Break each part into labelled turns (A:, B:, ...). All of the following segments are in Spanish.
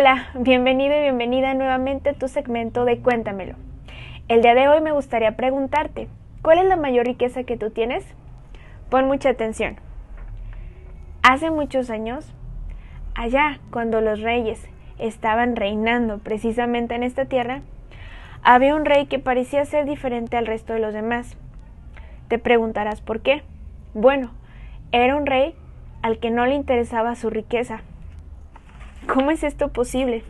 A: Hola, bienvenido y bienvenida nuevamente a tu segmento de Cuéntamelo. El día de hoy me gustaría preguntarte, ¿cuál es la mayor riqueza que tú tienes? Pon mucha atención. Hace muchos años, allá cuando los reyes estaban reinando precisamente en esta tierra, había un rey que parecía ser diferente al resto de los demás. Te preguntarás por qué. Bueno, era un rey al que no le interesaba su riqueza, ¿Cómo es esto posible?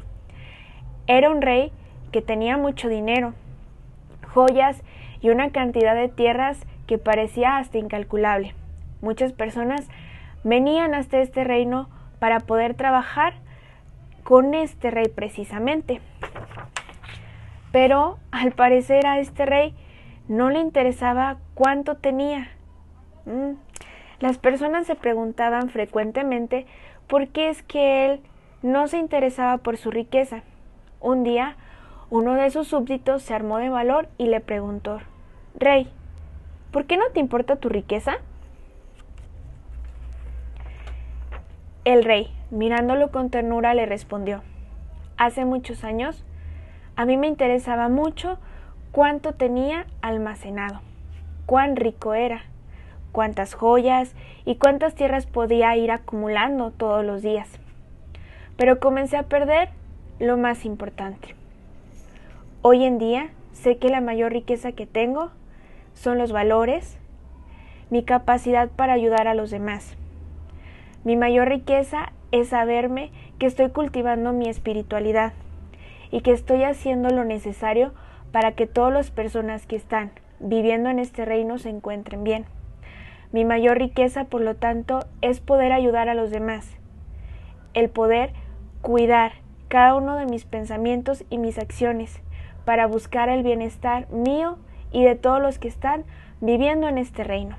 A: Era un rey que tenía mucho dinero, joyas y una cantidad de tierras que parecía hasta incalculable. Muchas personas venían hasta este reino para poder trabajar con este rey precisamente. Pero al parecer a este rey no le interesaba cuánto tenía. Mm. Las personas se preguntaban frecuentemente por qué es que él no se interesaba por su riqueza. Un día, uno de sus súbditos se armó de valor y le preguntó, Rey, ¿por qué no te importa tu riqueza? El rey, mirándolo con ternura, le respondió, Hace muchos años, a mí me interesaba mucho cuánto tenía almacenado, cuán rico era, cuántas joyas y cuántas tierras podía ir acumulando todos los días pero comencé a perder lo más importante. Hoy en día sé que la mayor riqueza que tengo son los valores, mi capacidad para ayudar a los demás. Mi mayor riqueza es saberme que estoy cultivando mi espiritualidad y que estoy haciendo lo necesario para que todas las personas que están viviendo en este reino se encuentren bien. Mi mayor riqueza, por lo tanto, es poder ayudar a los demás, el poder cuidar cada uno de mis pensamientos y mis acciones para buscar el bienestar mío y de todos los que están viviendo en este reino.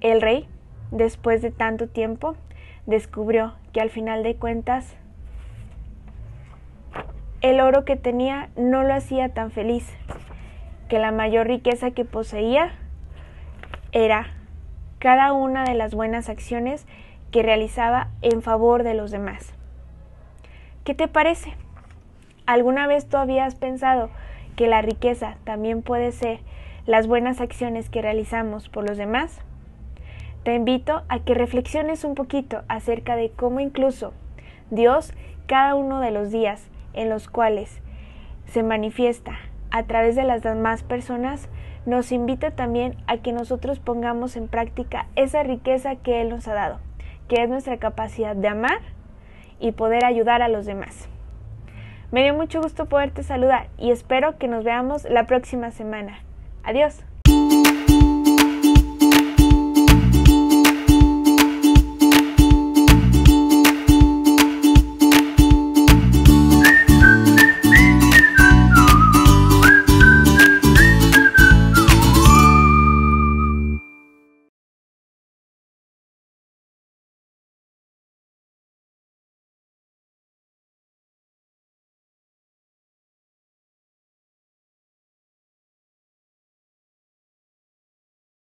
A: El rey, después de tanto tiempo, descubrió que al final de cuentas el oro que tenía no lo hacía tan feliz, que la mayor riqueza que poseía era cada una de las buenas acciones que realizaba en favor de los demás. ¿Qué te parece? ¿Alguna vez tú habías pensado que la riqueza también puede ser las buenas acciones que realizamos por los demás? Te invito a que reflexiones un poquito acerca de cómo incluso Dios cada uno de los días en los cuales se manifiesta a través de las demás personas nos invita también a que nosotros pongamos en práctica esa riqueza que Él nos ha dado que es nuestra capacidad de amar y poder ayudar a los demás. Me dio mucho gusto poderte saludar y espero que nos veamos la próxima semana. Adiós.